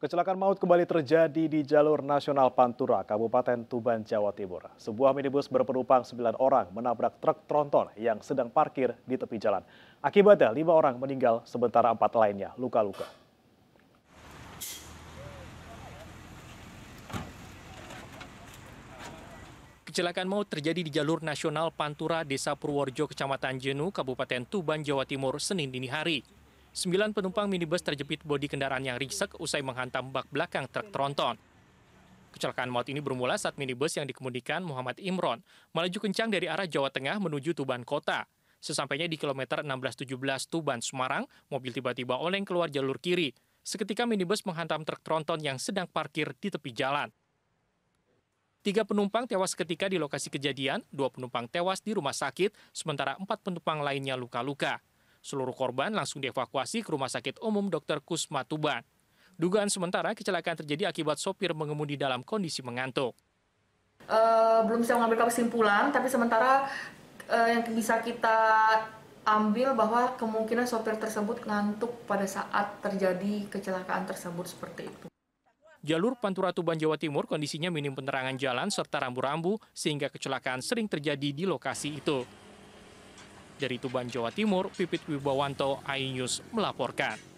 Kecelakaan maut kembali terjadi di jalur nasional Pantura, Kabupaten Tuban, Jawa Timur. Sebuah minibus berpenumpang 9 orang menabrak truk tronton yang sedang parkir di tepi jalan. Akibatnya, lima orang meninggal, sementara empat lainnya luka-luka. Kecelakaan maut terjadi di jalur nasional Pantura, Desa Purworejo, Kecamatan Jenu, Kabupaten Tuban, Jawa Timur, Senin dini hari. Sembilan penumpang minibus terjepit bodi kendaraan yang ringsek usai menghantam bak belakang truk tronton. Kecelakaan maut ini bermula saat minibus yang dikemudikan Muhammad Imron melaju kencang dari arah Jawa Tengah menuju Tuban Kota. Sesampainya di kilometer 1617 Tuban, Semarang, mobil tiba-tiba oleng keluar jalur kiri. Seketika minibus menghantam truk tronton yang sedang parkir di tepi jalan. Tiga penumpang tewas ketika di lokasi kejadian, dua penumpang tewas di rumah sakit, sementara empat penumpang lainnya luka-luka. Seluruh korban langsung dievakuasi ke Rumah Sakit Umum Dr. Kusma Tuban. Dugaan sementara kecelakaan terjadi akibat sopir mengemudi dalam kondisi mengantuk. Uh, belum bisa mengambil kesimpulan, tapi sementara uh, yang bisa kita ambil bahwa kemungkinan sopir tersebut ngantuk pada saat terjadi kecelakaan tersebut seperti itu. Jalur Pantura Tuban Jawa Timur kondisinya minim penerangan jalan serta rambu-rambu sehingga kecelakaan sering terjadi di lokasi itu. Dari Tuban, Jawa Timur, Pipit Wibawanto, Ainus melaporkan.